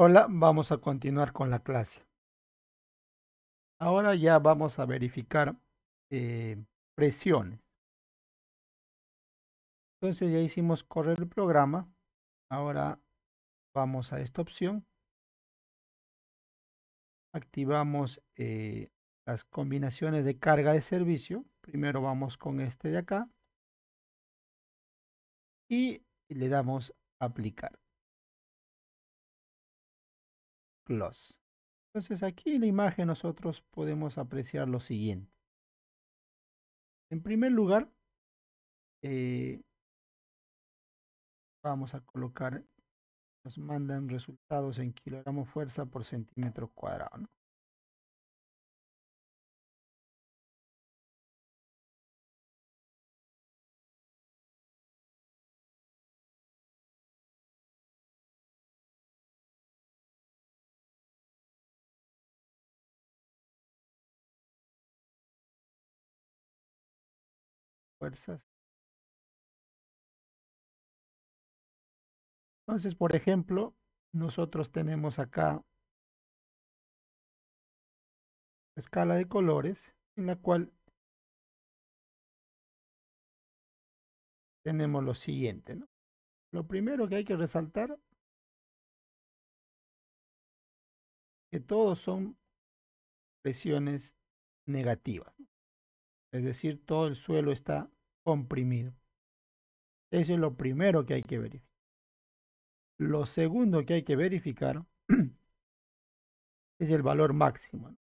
Hola, vamos a continuar con la clase. Ahora ya vamos a verificar eh, presiones. Entonces ya hicimos correr el programa. Ahora vamos a esta opción. Activamos eh, las combinaciones de carga de servicio. Primero vamos con este de acá. Y le damos aplicar. Entonces aquí en la imagen nosotros podemos apreciar lo siguiente. En primer lugar, eh, vamos a colocar, nos mandan resultados en kilogramos fuerza por centímetro cuadrado. Entonces, por ejemplo, nosotros tenemos acá escala de colores en la cual tenemos lo siguiente. Lo primero que hay que resaltar que todos son presiones negativas es decir, todo el suelo está comprimido. Eso es lo primero que hay que verificar. Lo segundo que hay que verificar es el valor máximo.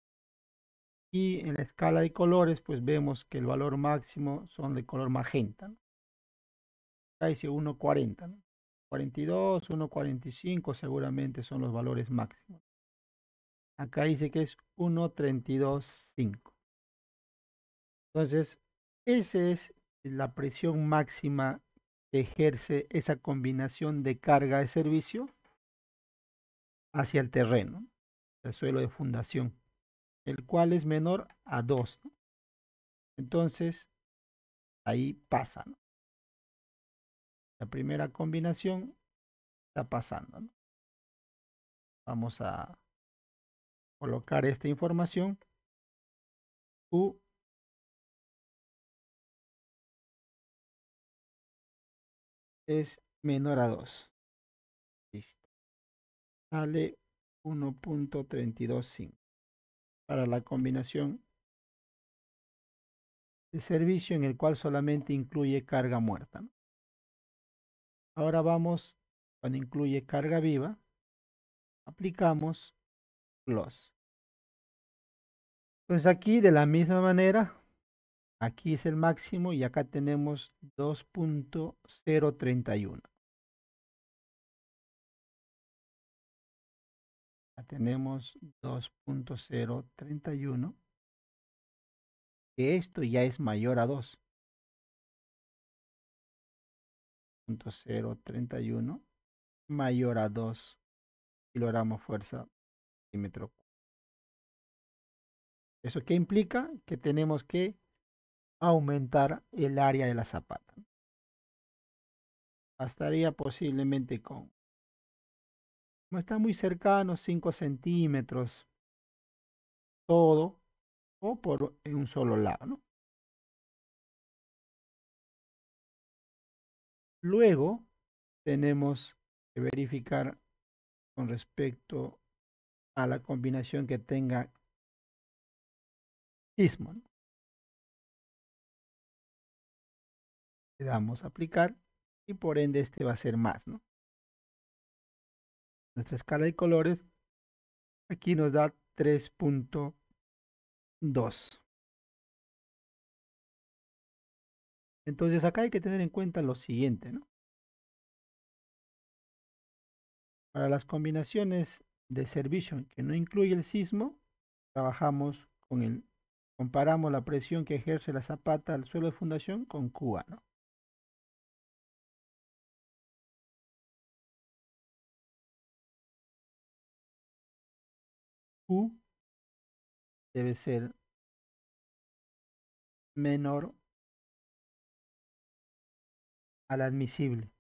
Y en la escala de colores, pues vemos que el valor máximo son de color magenta. Acá dice 1.40. 42, 1.45 seguramente son los valores máximos. Acá dice que es 1.32.5. Entonces, esa es la presión máxima que ejerce esa combinación de carga de servicio hacia el terreno, el suelo de fundación, el cual es menor a 2. Entonces, ahí pasa. La primera combinación está pasando. Vamos a colocar esta información. u es menor a 2. Listo. Sale 1.325 para la combinación de servicio en el cual solamente incluye carga muerta. Ahora vamos cuando incluye carga viva. Aplicamos los. Entonces pues aquí de la misma manera Aquí es el máximo y acá tenemos 2.031. tenemos 2.031. Esto ya es mayor a 2. 2.031 mayor a 2 kilogramos fuerza milímetro. ¿Eso qué implica? Que tenemos que aumentar el área de la zapata. Bastaría posiblemente con... Como está muy cercano, 5 centímetros todo o por en un solo lado. Luego tenemos que verificar con respecto a la combinación que tenga sismo le damos a aplicar y por ende este va a ser más, ¿no? Nuestra escala de colores aquí nos da 3.2. Entonces acá hay que tener en cuenta lo siguiente, ¿no? Para las combinaciones de servicio que no incluye el sismo, trabajamos con el, comparamos la presión que ejerce la zapata al suelo de fundación con Cuba, ¿no? debe ser menor al admisible.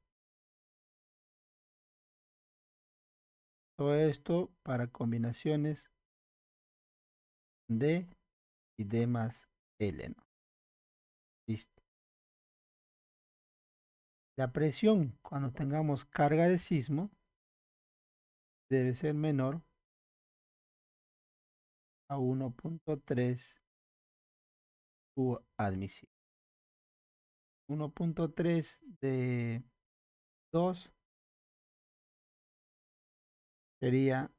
Todo esto para combinaciones D y D más L. La presión cuando tengamos carga de sismo debe ser menor a 1.3 su admisible. 1.3 de 2 sería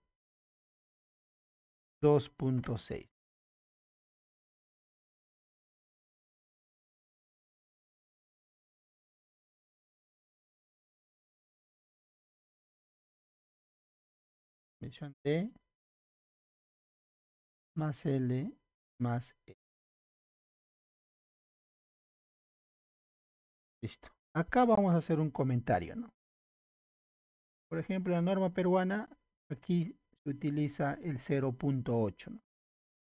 2.6. Mención de más L más E. Listo. Acá vamos a hacer un comentario, ¿no? Por ejemplo, la norma peruana, aquí se utiliza el 0.8, ¿no?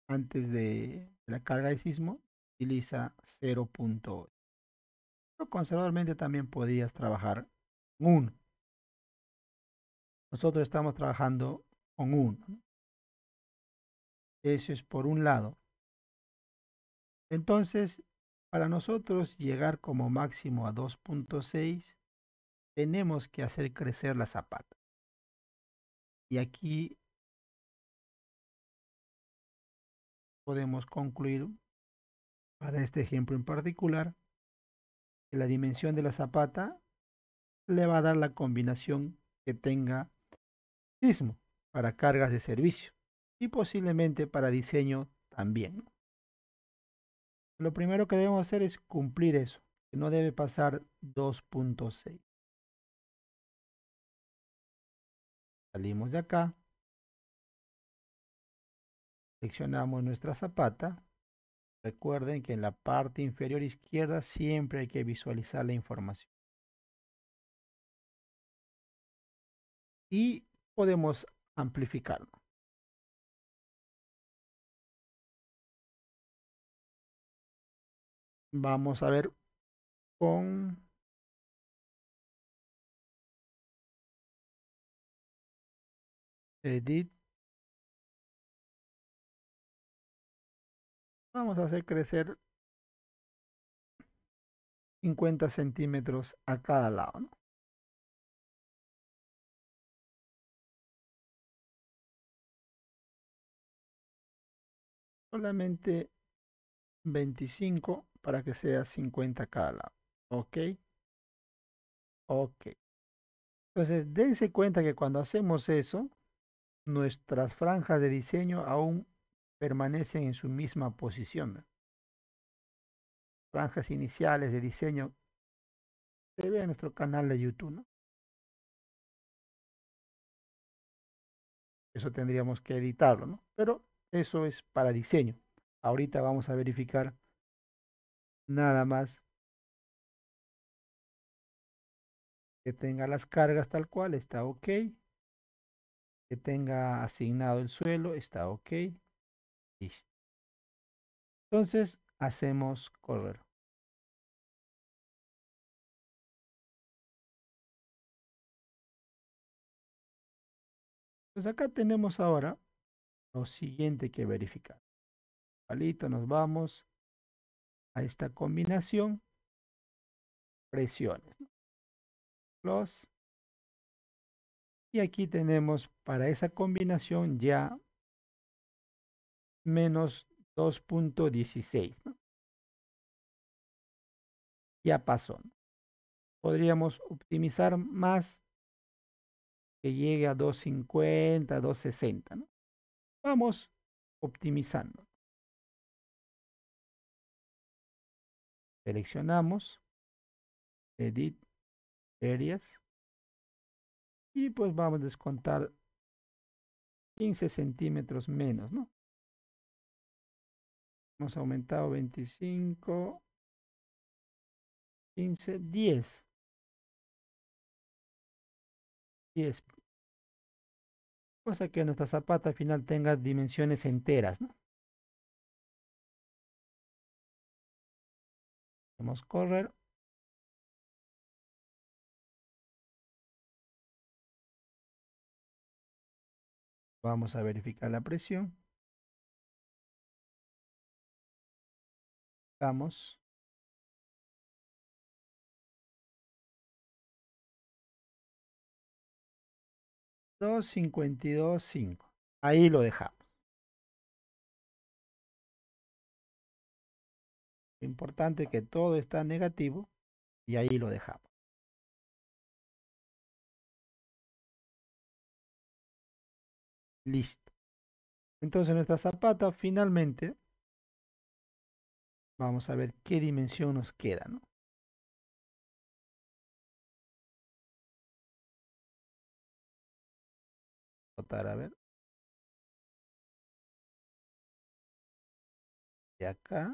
Antes de la carga de sismo, utiliza 0.8. Pero conservadormente también podías trabajar con 1. Nosotros estamos trabajando con 1. Eso es por un lado. Entonces, para nosotros llegar como máximo a 2.6, tenemos que hacer crecer la zapata. Y aquí podemos concluir, para este ejemplo en particular, que la dimensión de la zapata le va a dar la combinación que tenga sismo para cargas de servicio y posiblemente para diseño también. Lo primero que debemos hacer es cumplir eso, que no debe pasar 2.6. Salimos de acá. Seleccionamos nuestra zapata. Recuerden que en la parte inferior izquierda siempre hay que visualizar la información. Y podemos amplificarlo. Vamos a ver con... Edit. Vamos a hacer crecer 50 centímetros a cada lado. Solamente 25 para que sea 50 cada lado. ¿Ok? Ok. Entonces, dense cuenta que cuando hacemos eso, nuestras franjas de diseño aún permanecen en su misma posición. Franjas iniciales de diseño se ve en nuestro canal de YouTube. ¿no? Eso tendríamos que editarlo, ¿no? Pero eso es para diseño. Ahorita vamos a verificar nada más que tenga las cargas tal cual está ok que tenga asignado el suelo está ok listo entonces hacemos correr Entonces pues acá tenemos ahora lo siguiente que verificar. Palito, nos vamos esta combinación presiones. Los. Y aquí tenemos para esa combinación ya menos 2.16. Ya pasó. Podríamos optimizar más que llegue a 250, 260. Vamos optimizando. Seleccionamos. Edit. Areas. Y pues vamos a descontar 15 centímetros menos, ¿no? Hemos aumentado 25, 15, 10. 10. Cosa que nuestra zapata al final tenga dimensiones enteras, ¿no? Hacemos correr. Vamos a verificar la presión. Vamos. cinco Ahí lo dejamos. Lo importante es que todo está negativo y ahí lo dejamos. Listo. Entonces nuestra zapata finalmente, vamos a ver qué dimensión nos queda, ¿no? a ver. De acá.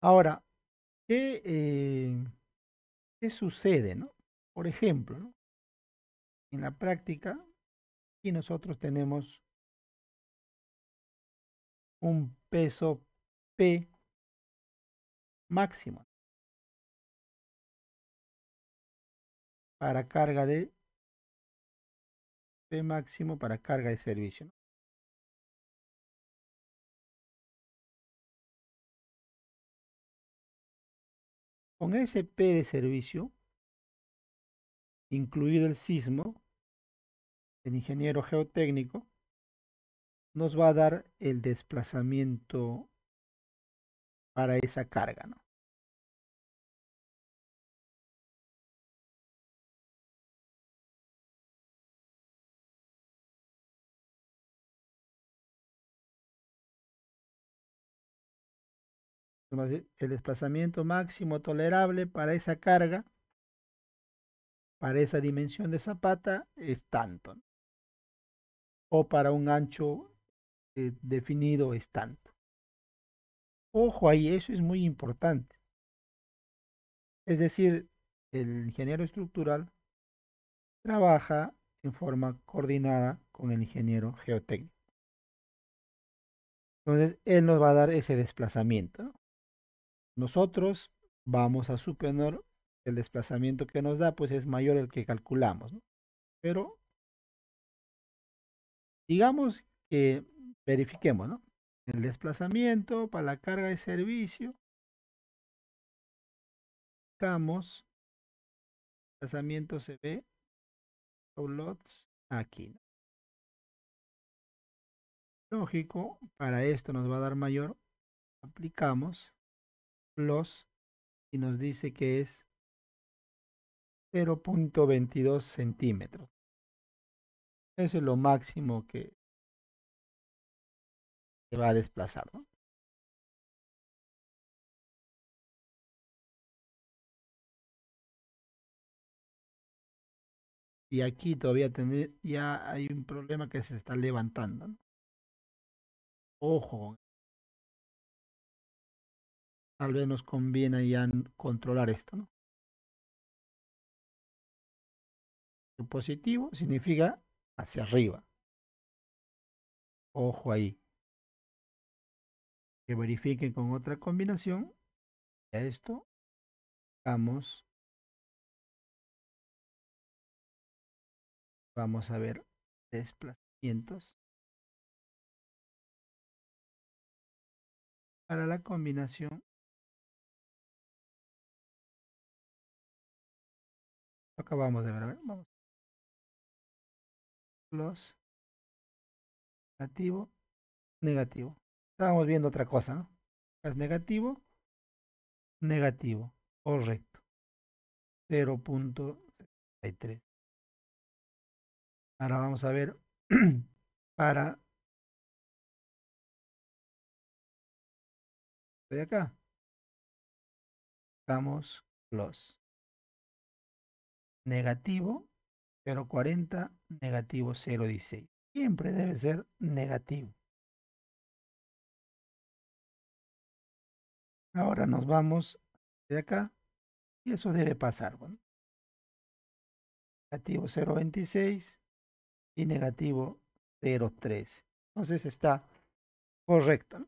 Ahora, ¿qué, eh, qué sucede? No? Por ejemplo, en la práctica, y nosotros tenemos un peso P máximo para carga de P máximo para carga de servicio. Con ese P de servicio, incluido el sismo, el ingeniero geotécnico, nos va a dar el desplazamiento para esa carga, ¿no? el desplazamiento máximo tolerable para esa carga, para esa dimensión de zapata, es tanto. O para un ancho eh, definido es tanto. Ojo ahí, eso es muy importante. Es decir, el ingeniero estructural trabaja en forma coordinada con el ingeniero geotécnico. Entonces, él nos va a dar ese desplazamiento nosotros vamos a suponer el desplazamiento que nos da pues es mayor el que calculamos. Pero digamos que verifiquemos ¿no? el desplazamiento para la carga de servicio. El desplazamiento se ve aquí. Lógico, para esto nos va a dar mayor. Aplicamos los y nos dice que es 0.22 centímetros. Eso es lo máximo que se va a desplazar. Y aquí todavía ya hay un problema que se está levantando. Ojo tal vez nos conviene ya controlar esto, ¿no? positivo significa hacia arriba. Ojo ahí. Que verifiquen con otra combinación. esto. Vamos. Vamos a ver desplazamientos. Para la combinación acabamos de ver. A ver vamos. Los negativo, negativo. Estábamos viendo otra cosa, ¿no? Es negativo, negativo. Correcto. 0.33. Ahora vamos a ver para de acá. Vamos los negativo 040, negativo 016. Siempre debe ser negativo. Ahora nos vamos de acá y eso debe pasar. Bueno, negativo 0.26 y negativo 0.13. Entonces está correcto.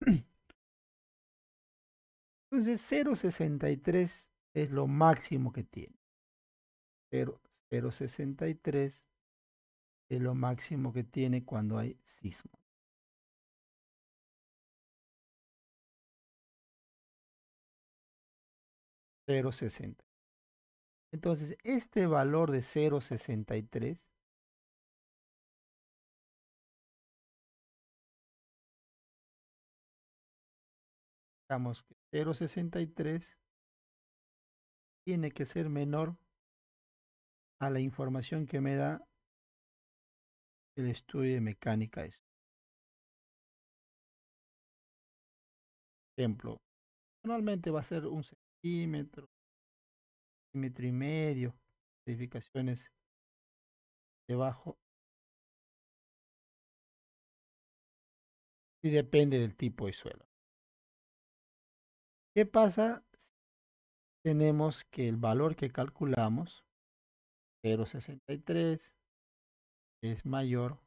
Entonces 0.63 es lo máximo que tiene. 0.63 es lo máximo que tiene cuando hay sismo. Entonces, este valor de 0.63 digamos que 0.63 tiene que ser menor a la información que me da el estudio de mecánica. Es. Ejemplo, normalmente va a ser un centímetro, centímetro y medio, edificaciones debajo. Y depende del tipo de suelo. ¿Qué pasa si tenemos que el valor que calculamos 0.63 es mayor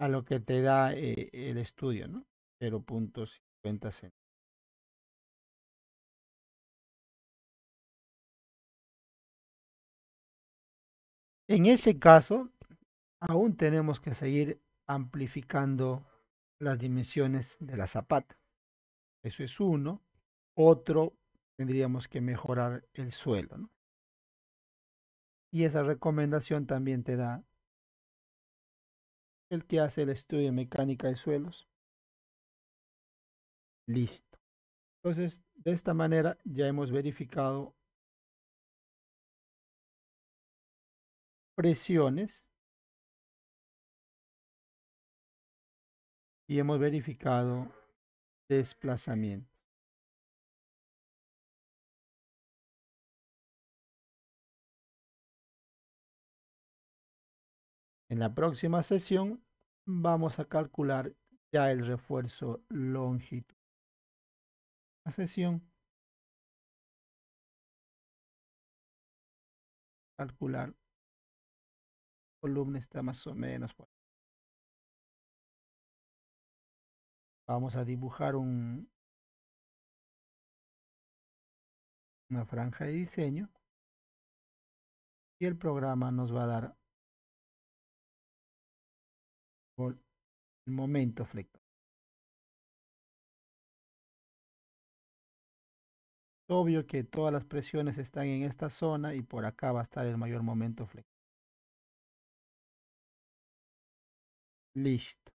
a lo que te da eh, el estudio, ¿no? 0.50 centímetros. En ese caso, aún tenemos que seguir amplificando las dimensiones de la zapata. Eso es uno. Otro, tendríamos que mejorar el suelo. ¿no? Y esa recomendación también te da el que hace el estudio de mecánica de suelos. Listo. Entonces, de esta manera ya hemos verificado presiones y hemos verificado desplazamiento. En la próxima sesión vamos a calcular ya el refuerzo longitud. La sesión. Calcular. columna está más o menos. Vamos a dibujar un, una franja de diseño y el programa nos va a dar el momento flector. obvio que todas las presiones están en esta zona y por acá va a estar el mayor momento flector. Listo.